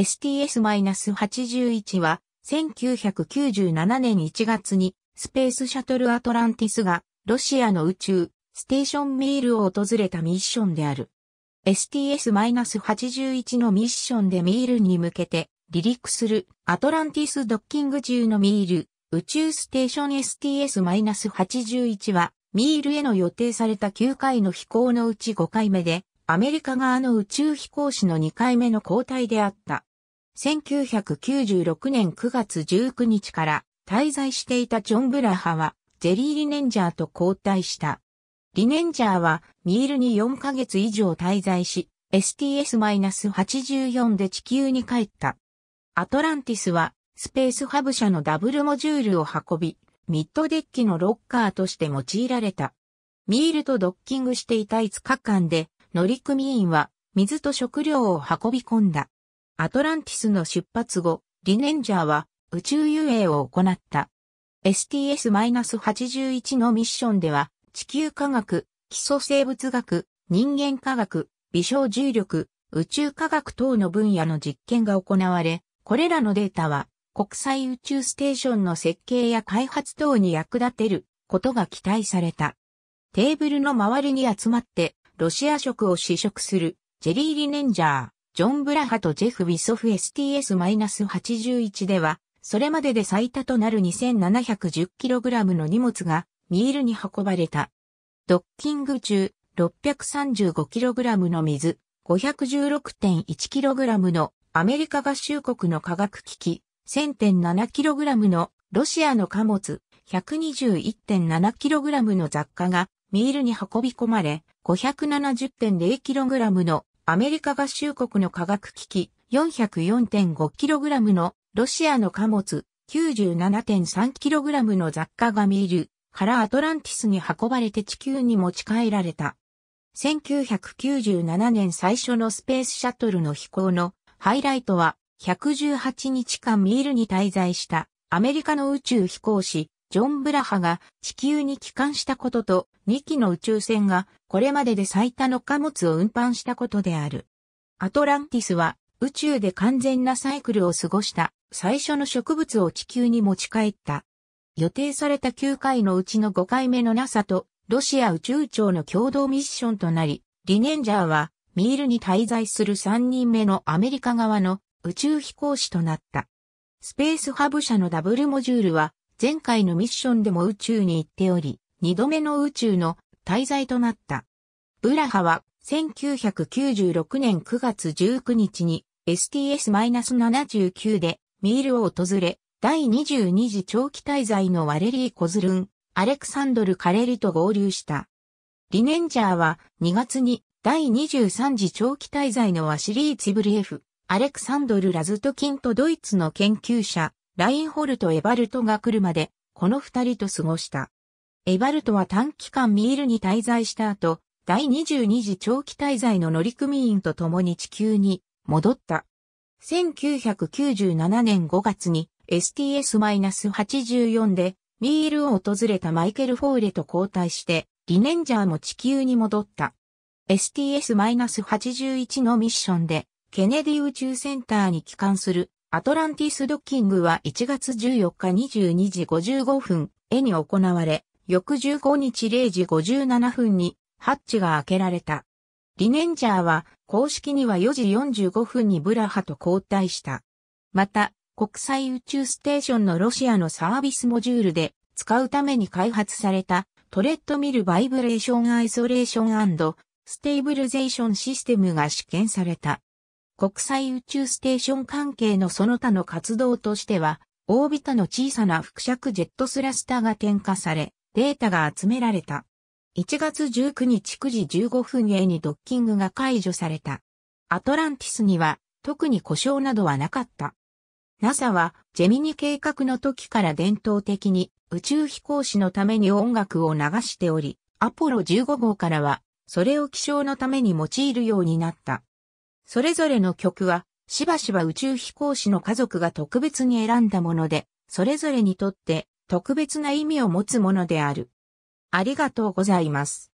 STS-81 は1997年1月にスペースシャトルアトランティスがロシアの宇宙ステーションミールを訪れたミッションである。STS-81 のミッションでミールに向けて離陸するアトランティスドッキング中のミール宇宙ステーション STS-81 はミールへの予定された9回の飛行のうち5回目でアメリカ側の宇宙飛行士の2回目の交代であった。1996年9月19日から滞在していたジョン・ブラハはゼリー・リネンジャーと交代した。リネンジャーはミールに4ヶ月以上滞在し、STS-84 で地球に帰った。アトランティスはスペースハブ社のダブルモジュールを運び、ミッドデッキのロッカーとして用いられた。ミールとドッキングしていた5日間で乗組員は水と食料を運び込んだ。アトランティスの出発後、リネンジャーは宇宙遊泳を行った。STS-81 のミッションでは、地球科学、基礎生物学、人間科学、微小重力、宇宙科学等の分野の実験が行われ、これらのデータは国際宇宙ステーションの設計や開発等に役立てることが期待された。テーブルの周りに集まってロシア食を試食するジェリー・リネンジャー。ジョン・ブラハとジェフ・ウィソフ STS-81 では、それまでで最多となる 2710kg の荷物がミールに運ばれた。ドッキング中、635kg の水、516.1kg のアメリカ合衆国の科学機器、1000.7kg のロシアの貨物、121.7kg の雑貨がミールに運び込まれ、570.0kg のアメリカ合衆国の科学機器 404.5kg のロシアの貨物 97.3kg の雑貨が見るからアトランティスに運ばれて地球に持ち帰られた。1997年最初のスペースシャトルの飛行のハイライトは118日間ミールに滞在したアメリカの宇宙飛行士ジョン・ブラハが地球に帰還したことと2機の宇宙船がこれまでで最多の貨物を運搬したことである。アトランティスは宇宙で完全なサイクルを過ごした最初の植物を地球に持ち帰った。予定された9回のうちの5回目の NASA とロシア宇宙庁の共同ミッションとなり、リネンジャーはミールに滞在する3人目のアメリカ側の宇宙飛行士となった。スペースハブ社のダブルモジュールは前回のミッションでも宇宙に行っており、二度目の宇宙の滞在となった。ブラハは1996年9月19日に STS-79 でミールを訪れ、第22次長期滞在のワレリー・コズルン、アレクサンドル・カレリと合流した。リネンジャーは2月に第23次長期滞在のワシリー・ツィブリエフ、アレクサンドル・ラズトキンとドイツの研究者、ラインホルト・エバルトが来るまで、この二人と過ごした。エバルトは短期間ミールに滞在した後、第22次長期滞在の乗組員と共に地球に戻った。1997年5月に STS-84 でミールを訪れたマイケル・フォーレと交代して、リネンジャーも地球に戻った。STS-81 のミッションで、ケネディ宇宙センターに帰還するアトランティスドッキングは1月14日22時55分、絵に行われ、翌15日0時57分にハッチが開けられた。リネンジャーは公式には4時45分にブラハと交代した。また、国際宇宙ステーションのロシアのサービスモジュールで使うために開発されたトレッドミルバイブレーションアイソレーションステイブルゼーションシステムが試験された。国際宇宙ステーション関係のその他の活動としては、オービタの小さな複尺ジェットスラスターが点火され、データが集められた。1月19日9時15分へにドッキングが解除された。アトランティスには特に故障などはなかった。NASA はジェミニ計画の時から伝統的に宇宙飛行士のために音楽を流しており、アポロ15号からはそれを気象のために用いるようになった。それぞれの曲は、しばしば宇宙飛行士の家族が特別に選んだもので、それぞれにとって特別な意味を持つものである。ありがとうございます。